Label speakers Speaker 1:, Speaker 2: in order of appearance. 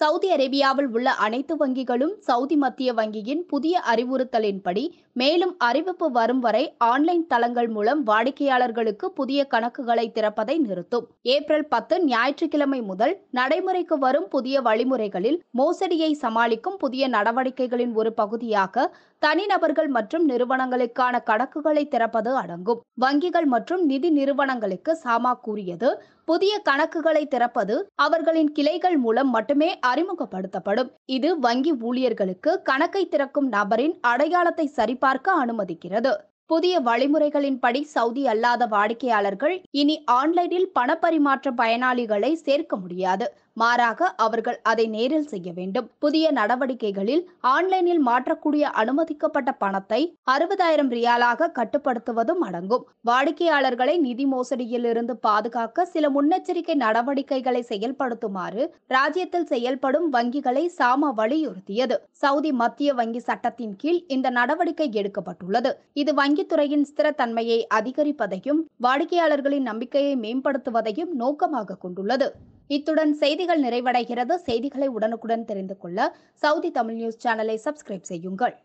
Speaker 1: Saudi அரேபியாவில் உள்ள அனைத்து வங்கிகளும் சவுதி மத்திய வங்கியின் புதிய அறிவுறுத்தலின்படி மேலும் அறிவிப்பு வரும் வரை ஆன்லைன் தளங்கள் மூலம் வாடிக்கையாளர்களுக்கு புதிய கணக்குகளை திறப்பதை நிறுத்தும் ஏப்ரல் பத்து ஞாயிற்றுக்கிழமை முதல் நடைமுறைக்கு வரும் புதிய வழிமுறைகளில் மோசடியை சமாளிக்கும் புதிய நடவடிக்கைகளின் ஒரு பகுதியாக தனிநபர்கள் மற்றும் நிறுவனங்களுக்கான கணக்குகளை திறப்பது அடங்கும் வங்கிகள் மற்றும் நிதி நிறுவனங்களுக்கு சாமா கூறியது புதிய கணக்குகளை திறப்பது அவர்களின் கிளைகள் மூலம் மட்டுமே அறிமுகப்படுத்தப்படும் இது வங்கி ஊழியர்களுக்கு கணக்கை திறக்கும் நபரின் அடையாளத்தை சரிபார்க்க அனுமதிக்கிறது புதிய வழிமுறைகளின்படி சவுதி அல்லாத வாடிக்கையாளர்கள் இனி ஆன்லைனில் பணப்பரிமாற்ற பயனாளிகளை சேர்க்க முடியாது மாறாக அவர்கள் அதை நேரில் செய்ய வேண்டும் புதிய நடவடிக்கைகளில் ஆன்லைனில் மாற்றக்கூடிய அனுமதிக்கப்பட்ட பணத்தை அறுபதாயிரம் ரியாலாக கட்டுப்படுத்துவதும் அடங்கும் வாடிக்கையாளர்களை நிதி மோசடியிலிருந்து பாதுகாக்க சில முன்னெச்சரிக்கை நடவடிக்கைகளை செயல்படுத்துமாறு ராஜ்யத்தில் செயல்படும் வங்கிகளை சாம வலியுறுத்தியது சவுதி மத்திய வங்கி சட்டத்தின் கீழ் இந்த நடவடிக்கை எடுக்கப்பட்டுள்ளது இது வங்கித்துறையின் ஸ்திரத்தன்மையை அதிகரிப்பதையும் வாடிக்கையாளர்களின் நம்பிக்கையை மேம்படுத்துவதையும் நோக்கமாக கொண்டுள்ளது இத்துடன் செய்திகள் நிறைவடைகிறது செய்திகளை உடனுக்குடன் தெரிந்து கொள்ள சவுதி தமிழ் நியூஸ் சேனலை சப்ஸ்கிரைப் செய்யுங்கள்